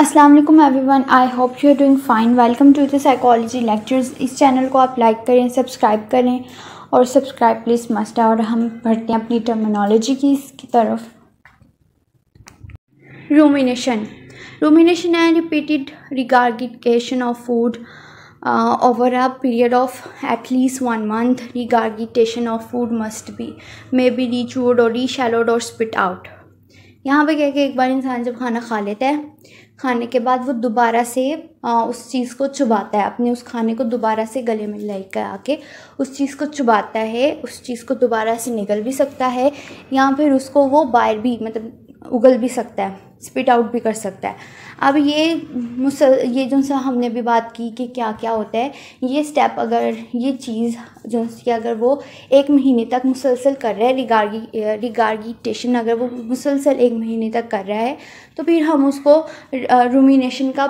Aslam everyone I hope you are doing fine welcome to the psychology lectures इस channel को आप like करें subscribe करें और सब्सक्राइब प्लीज़ मस्ट है और हम बढ़ते हैं अपनी टर्मिनोलॉजी की इसकी तरफ rumination rumination and repeated regurgitation of food over a period of at least one month regurgitation of food must be may be rechewed or reshallowed और स्पिट आउट यहाँ पे क्या है कि एक बार इंसान जब खाना खा लेता है खाने के बाद वो दोबारा से आ, उस चीज़ को चुबाता है अपने उस खाने को दोबारा से गले में ले कर आके उस चीज़ को चुबाता है उस चीज़ को दोबारा से निकल भी सकता है या फिर उसको वो बाहर भी मतलब उगल भी सकता है स्पिट आउट भी कर सकता है अब ये मुसल ये जो सा हमने भी बात की कि क्या क्या होता है ये स्टेप अगर ये चीज़ जो कि अगर वो एक महीने तक मुसलसल कर रहा है रिगार्गी रिगार्गिटेशन अगर वो मुसलसल एक महीने तक कर रहा है तो फिर हम उसको रूमिनेशन का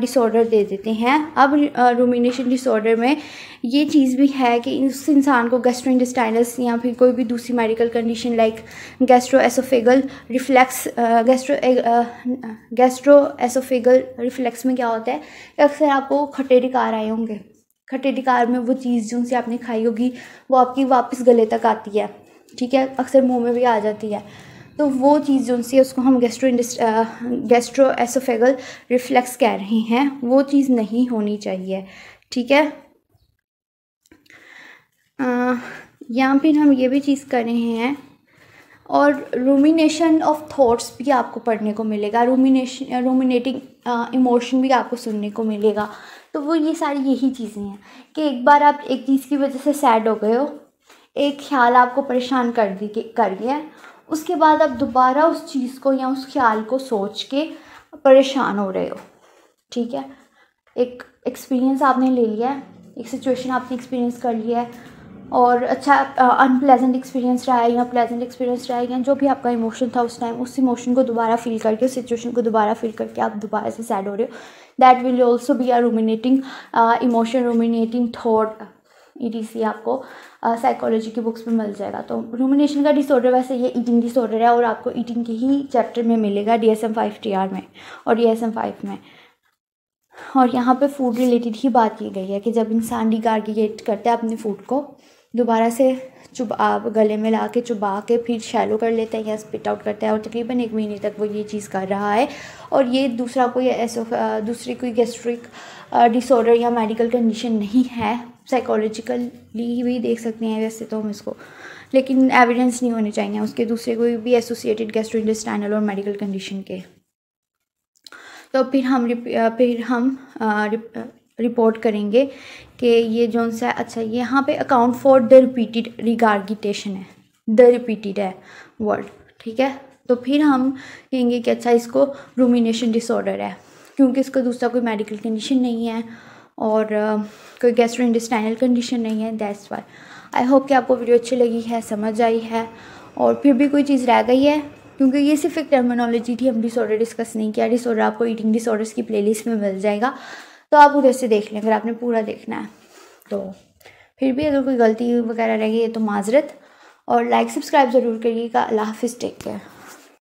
डिसऑर्डर दे देते हैं अब रूमिनेशन डिसऑर्डर में ये चीज़ भी है कि उस इंसान को गैस्ट्रोइंटेस्टाइनस या फिर कोई भी दूसरी medical condition like gastro oesophageal reflux gastro gastro oesophageal reflux में क्या होता है अक्सर आपको खट्टे कार आए होंगे खट्टे कार में वो चीज़ जो उनसे आपने खाई होगी वो आपकी वापस गले तक आती है ठीक है अक्सर मुंह में भी आ जाती है तो वो चीज़ जो उनसे उसको हम गेस्ट्रो गेस्ट्रो एसोफेगल रिफ्लेक्स कह रहे हैं वो चीज़ नहीं होनी चाहिए ठीक है यहाँ फिर हम ये भी चीज़ कर रहे हैं और रूमिनेशन ऑफ थॉट्स भी आपको पढ़ने को मिलेगा रूमिनेशन रूमिनेटिंग इमोशन भी आपको सुनने को मिलेगा तो वो ये सारी यही चीज़ें हैं कि एक बार आप एक चीज़ की वजह से सैड हो गए हो एक ख्याल आपको परेशान कर दी कर गया उसके बाद आप दोबारा उस चीज़ को या उस ख्याल को सोच के परेशान हो रहे हो ठीक है एक एक्सपीरियंस आपने ले लिया है एक सिचुएशन आपने एक्सपीरियंस कर लिया है और अच्छा अनप्लेजेंट एक्सपीरियंस रहा है या प्लेजेंट एक्सपीरियंस रहा है या जो भी आपका इमोशन था उस टाइम उस इमोशन को दोबारा फील करके उस सिचुएशन को दोबारा फील करके आप दोबारा से सैड हो रहे हो that will also be are ruminating emotion ruminating thought ई आपको साइकोलॉजी uh, की बुक्स में मिल जाएगा तो रोमिनेशन का डिसऑर्डर वैसे ये ईटिंग डिसऑर्डर है और आपको ईटिंग के ही चैप्टर में मिलेगा D S M five T R में और डी एस एम फाइव में और यहाँ पे फूड रिलेटेड ही बात की गई है कि जब इंसान डिगार्गिएट करता है अपने फूड को दोबारा से चुबा गले में ला के चुबा के फिर शैलो कर लेते हैं या स्पिट आउट करते हैं और तकरीबन एक महीने तक वो ये चीज़ कर रहा है और ये दूसरा कोई ऐसो दूसरी कोई गैस्ट्रिक डिसऑर्डर या मेडिकल कंडीशन नहीं है साइकोलॉजिकली भी देख सकते हैं वैसे तो हम इसको लेकिन एविडेंस नहीं होने चाहिए उसके दूसरे कोई भी एसोसिएटेड गैस्ट्रोइंटेस्टाइनल और मेडिकल कंडीशन के तो फिर हम फिर हम रिपोर्ट करेंगे कि ये जो सा अच्छा यहाँ पे account for the repeated regurgitation है द रिपीटेड है वर्ड ठीक है तो फिर हम कहेंगे कि अच्छा इसको रूमिनेशन डिसऑर्डर है क्योंकि इसका दूसरा कोई मेडिकल कंडीशन नहीं है और कोई गैस्ट्रो इंडस्टाइनल कंडीशन नहीं है दैट्स वाई आई होप कि आपको वीडियो अच्छी लगी है समझ आई है और फिर भी कोई चीज़ रह गई है क्योंकि ये सिर्फ एक टर्मिनोलॉजी थी हम डिसऑर्डर डिस्कस नहीं किया डिसऑर्डर आपको ईटिंग डिसऑर्डर्स की प्लेलिस्ट में मिल जाएगा तो आप उधर से देख लें अगर आपने पूरा देखना है तो फिर भी अगर कोई गलती वगैरह रह गई है तो माजरत और लाइक सब्सक्राइब ज़रूर करिएगा अल्लाह हाफिज़ टेक केयर